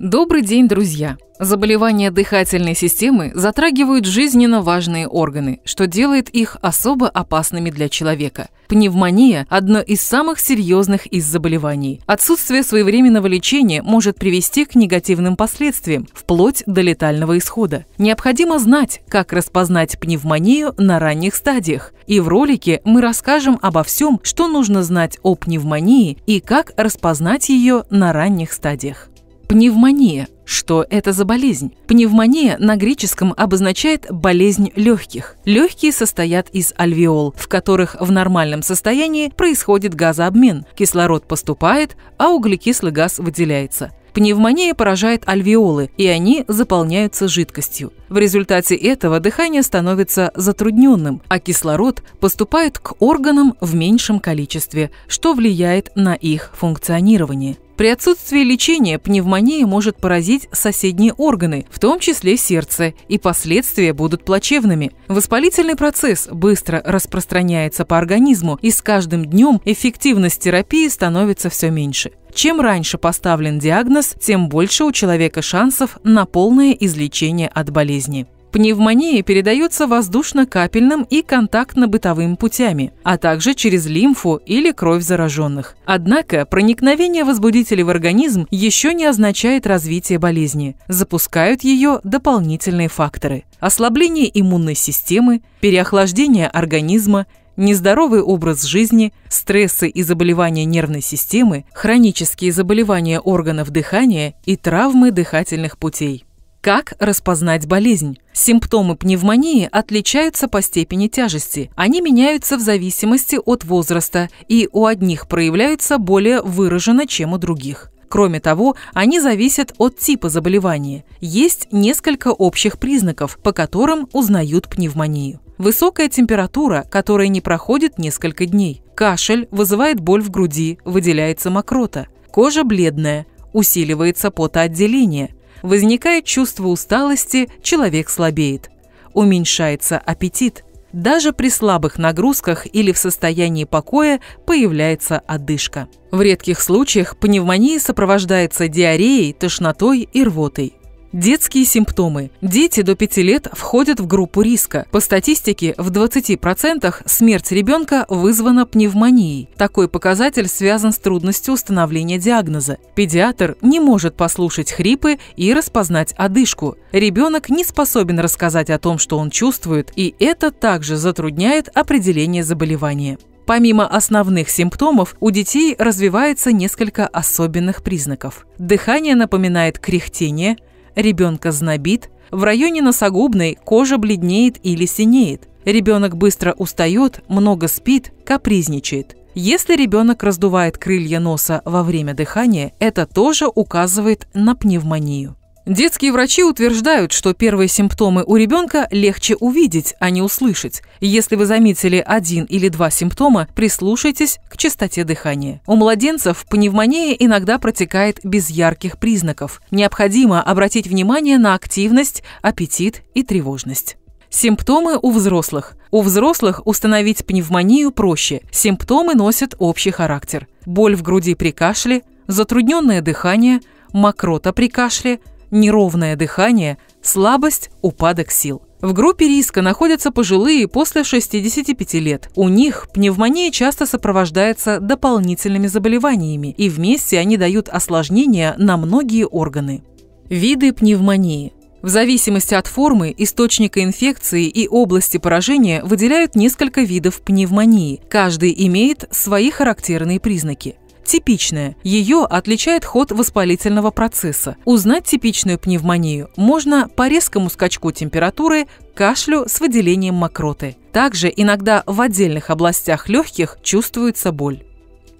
Добрый день, друзья! Заболевания дыхательной системы затрагивают жизненно важные органы, что делает их особо опасными для человека. Пневмония – одно из самых серьезных из заболеваний. Отсутствие своевременного лечения может привести к негативным последствиям, вплоть до летального исхода. Необходимо знать, как распознать пневмонию на ранних стадиях. И в ролике мы расскажем обо всем, что нужно знать о пневмонии и как распознать ее на ранних стадиях. Пневмония. Что это за болезнь? Пневмония на греческом обозначает болезнь легких. Легкие состоят из альвеол, в которых в нормальном состоянии происходит газообмен. Кислород поступает, а углекислый газ выделяется. Пневмония поражает альвеолы, и они заполняются жидкостью. В результате этого дыхание становится затрудненным, а кислород поступает к органам в меньшем количестве, что влияет на их функционирование. При отсутствии лечения пневмония может поразить соседние органы, в том числе сердце, и последствия будут плачевными. Воспалительный процесс быстро распространяется по организму, и с каждым днем эффективность терапии становится все меньше. Чем раньше поставлен диагноз, тем больше у человека шансов на полное излечение от болезни. Пневмония передается воздушно-капельным и контактно-бытовым путями, а также через лимфу или кровь зараженных. Однако проникновение возбудителей в организм еще не означает развитие болезни. Запускают ее дополнительные факторы. Ослабление иммунной системы, переохлаждение организма, нездоровый образ жизни, стрессы и заболевания нервной системы, хронические заболевания органов дыхания и травмы дыхательных путей. Как распознать болезнь? Симптомы пневмонии отличаются по степени тяжести. Они меняются в зависимости от возраста и у одних проявляются более выраженно, чем у других. Кроме того, они зависят от типа заболевания. Есть несколько общих признаков, по которым узнают пневмонию. Высокая температура, которая не проходит несколько дней. Кашель вызывает боль в груди, выделяется мокрота. Кожа бледная, усиливается потоотделение, возникает чувство усталости, человек слабеет. Уменьшается аппетит. Даже при слабых нагрузках или в состоянии покоя появляется одышка. В редких случаях пневмония сопровождается диареей, тошнотой и рвотой. Детские симптомы. Дети до 5 лет входят в группу риска. По статистике, в 20% смерть ребенка вызвана пневмонией. Такой показатель связан с трудностью установления диагноза. Педиатр не может послушать хрипы и распознать одышку. Ребенок не способен рассказать о том, что он чувствует, и это также затрудняет определение заболевания. Помимо основных симптомов, у детей развивается несколько особенных признаков. Дыхание напоминает кряхтение, ребенка знобит, в районе носогубной кожа бледнеет или синеет, ребенок быстро устает, много спит, капризничает. Если ребенок раздувает крылья носа во время дыхания, это тоже указывает на пневмонию. Детские врачи утверждают, что первые симптомы у ребенка легче увидеть, а не услышать. Если вы заметили один или два симптома, прислушайтесь к частоте дыхания. У младенцев пневмония иногда протекает без ярких признаков. Необходимо обратить внимание на активность, аппетит и тревожность. Симптомы у взрослых. У взрослых установить пневмонию проще. Симптомы носят общий характер. Боль в груди при кашле, затрудненное дыхание, мокрота при кашле – неровное дыхание, слабость, упадок сил. В группе риска находятся пожилые после 65 лет. У них пневмония часто сопровождается дополнительными заболеваниями, и вместе они дают осложнения на многие органы. Виды пневмонии. В зависимости от формы, источника инфекции и области поражения выделяют несколько видов пневмонии. Каждый имеет свои характерные признаки типичная. Ее отличает ход воспалительного процесса. Узнать типичную пневмонию можно по резкому скачку температуры, кашлю с выделением мокроты. Также иногда в отдельных областях легких чувствуется боль.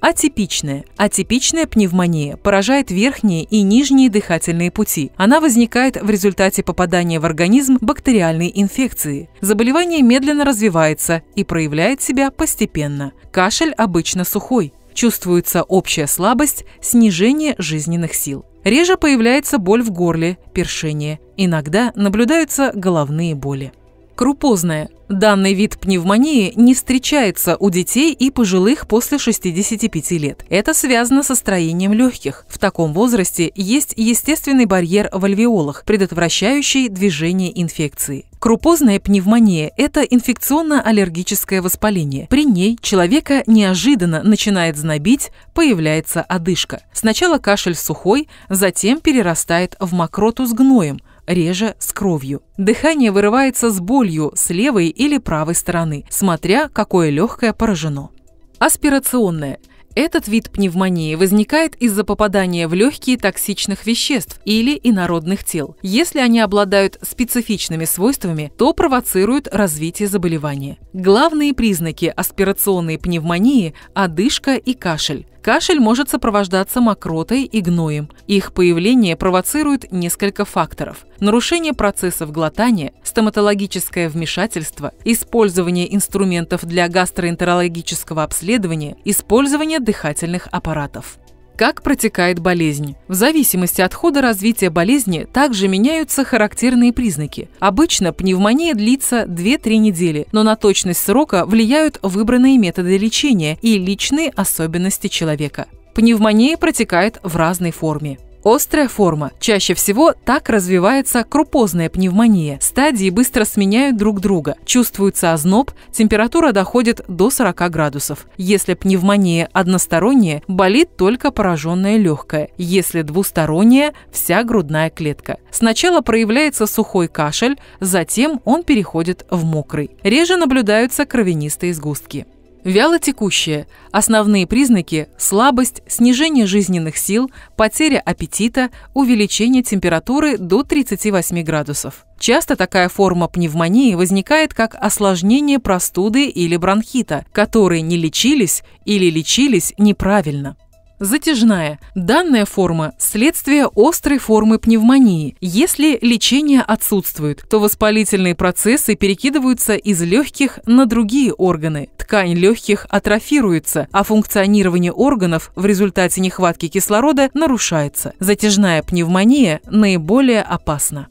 Атипичная. Атипичная пневмония поражает верхние и нижние дыхательные пути. Она возникает в результате попадания в организм бактериальной инфекции. Заболевание медленно развивается и проявляет себя постепенно. Кашель обычно сухой. Чувствуется общая слабость, снижение жизненных сил. Реже появляется боль в горле, першение. Иногда наблюдаются головные боли крупозная. Данный вид пневмонии не встречается у детей и пожилых после 65 лет. Это связано со строением легких. В таком возрасте есть естественный барьер в альвеолах, предотвращающий движение инфекции. Крупозная пневмония – это инфекционно-аллергическое воспаление. При ней человека неожиданно начинает знобить, появляется одышка. Сначала кашель сухой, затем перерастает в мокроту с гноем – реже с кровью. Дыхание вырывается с болью с левой или правой стороны, смотря какое легкое поражено. Аспирационное – этот вид пневмонии возникает из-за попадания в легкие токсичных веществ или инородных тел. Если они обладают специфичными свойствами, то провоцируют развитие заболевания. Главные признаки аспирационной пневмонии – одышка и кашель. Кашель может сопровождаться мокротой и гноем. Их появление провоцирует несколько факторов. Нарушение процессов глотания, стоматологическое вмешательство, использование инструментов для гастроэнтерологического обследования, использование дыхательных аппаратов как протекает болезнь. В зависимости от хода развития болезни также меняются характерные признаки. Обычно пневмония длится 2-3 недели, но на точность срока влияют выбранные методы лечения и личные особенности человека. Пневмония протекает в разной форме. Острая форма. Чаще всего так развивается крупозная пневмония. Стадии быстро сменяют друг друга. Чувствуется озноб, температура доходит до 40 градусов. Если пневмония односторонняя, болит только пораженное легкое. Если двусторонняя, вся грудная клетка. Сначала проявляется сухой кашель, затем он переходит в мокрый. Реже наблюдаются кровянистые сгустки. Вяло текущее. Основные признаки – слабость, снижение жизненных сил, потеря аппетита, увеличение температуры до 38 градусов. Часто такая форма пневмонии возникает как осложнение простуды или бронхита, которые не лечились или лечились неправильно. Затяжная. Данная форма – следствие острой формы пневмонии. Если лечение отсутствует, то воспалительные процессы перекидываются из легких на другие органы. Ткань легких атрофируется, а функционирование органов в результате нехватки кислорода нарушается. Затяжная пневмония наиболее опасна.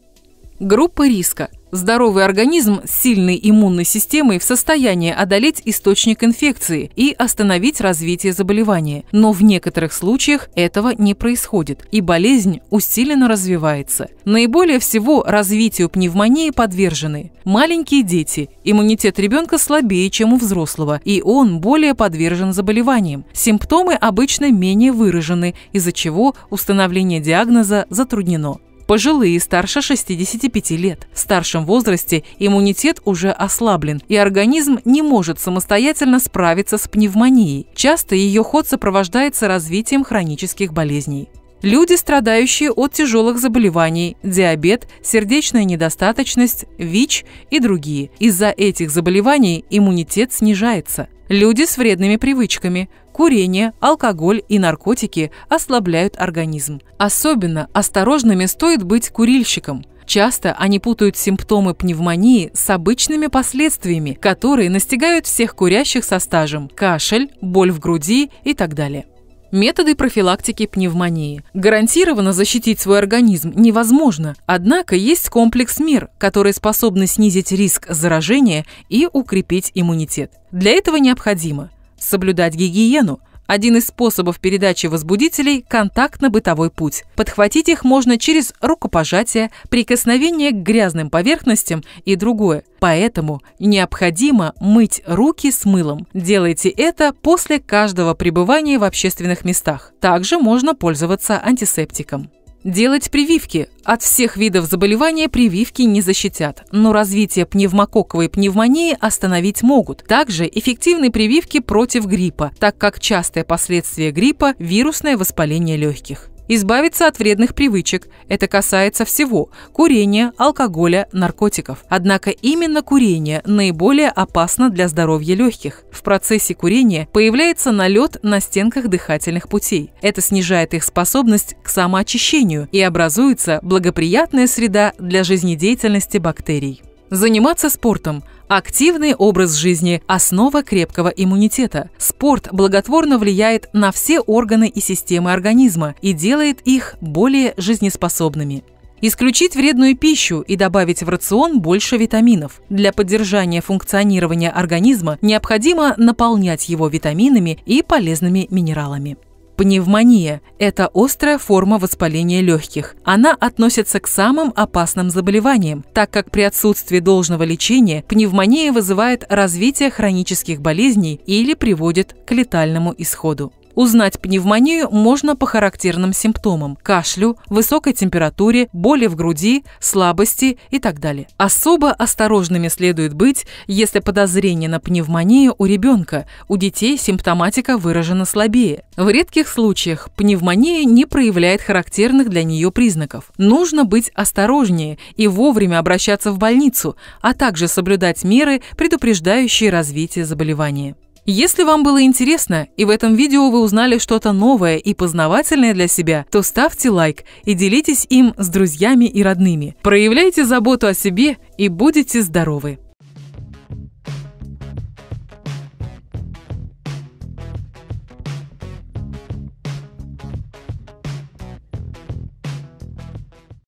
Группы риска. Здоровый организм с сильной иммунной системой в состоянии одолеть источник инфекции и остановить развитие заболевания. Но в некоторых случаях этого не происходит, и болезнь усиленно развивается. Наиболее всего развитию пневмонии подвержены маленькие дети. Иммунитет ребенка слабее, чем у взрослого, и он более подвержен заболеваниям. Симптомы обычно менее выражены, из-за чего установление диагноза затруднено пожилые старше 65 лет. В старшем возрасте иммунитет уже ослаблен, и организм не может самостоятельно справиться с пневмонией. Часто ее ход сопровождается развитием хронических болезней. Люди, страдающие от тяжелых заболеваний, диабет, сердечная недостаточность, ВИЧ и другие. Из-за этих заболеваний иммунитет снижается. Люди с вредными привычками, Курение, алкоголь и наркотики ослабляют организм. Особенно осторожными стоит быть курильщиком – Часто они путают симптомы пневмонии с обычными последствиями, которые настигают всех курящих со стажем – кашель, боль в груди и так далее. Методы профилактики пневмонии. Гарантированно защитить свой организм невозможно, однако есть комплекс мер, которые способны снизить риск заражения и укрепить иммунитет. Для этого необходимо Соблюдать гигиену – один из способов передачи возбудителей – контактно-бытовой путь. Подхватить их можно через рукопожатие, прикосновение к грязным поверхностям и другое. Поэтому необходимо мыть руки с мылом. Делайте это после каждого пребывания в общественных местах. Также можно пользоваться антисептиком. Делать прививки. От всех видов заболевания прививки не защитят, но развитие пневмококковой пневмонии остановить могут. Также эффективны прививки против гриппа, так как частое последствие гриппа – вирусное воспаление легких избавиться от вредных привычек. Это касается всего – курения, алкоголя, наркотиков. Однако именно курение наиболее опасно для здоровья легких. В процессе курения появляется налет на стенках дыхательных путей. Это снижает их способность к самоочищению и образуется благоприятная среда для жизнедеятельности бактерий. Заниматься спортом – Активный образ жизни – основа крепкого иммунитета. Спорт благотворно влияет на все органы и системы организма и делает их более жизнеспособными. Исключить вредную пищу и добавить в рацион больше витаминов. Для поддержания функционирования организма необходимо наполнять его витаминами и полезными минералами. Пневмония – это острая форма воспаления легких. Она относится к самым опасным заболеваниям, так как при отсутствии должного лечения пневмония вызывает развитие хронических болезней или приводит к летальному исходу. Узнать пневмонию можно по характерным симптомам – кашлю, высокой температуре, боли в груди, слабости и так далее. Особо осторожными следует быть, если подозрение на пневмонию у ребенка, у детей симптоматика выражена слабее. В редких случаях пневмония не проявляет характерных для нее признаков. Нужно быть осторожнее и вовремя обращаться в больницу, а также соблюдать меры, предупреждающие развитие заболевания. Если вам было интересно и в этом видео вы узнали что-то новое и познавательное для себя, то ставьте лайк и делитесь им с друзьями и родными. Проявляйте заботу о себе и будете здоровы!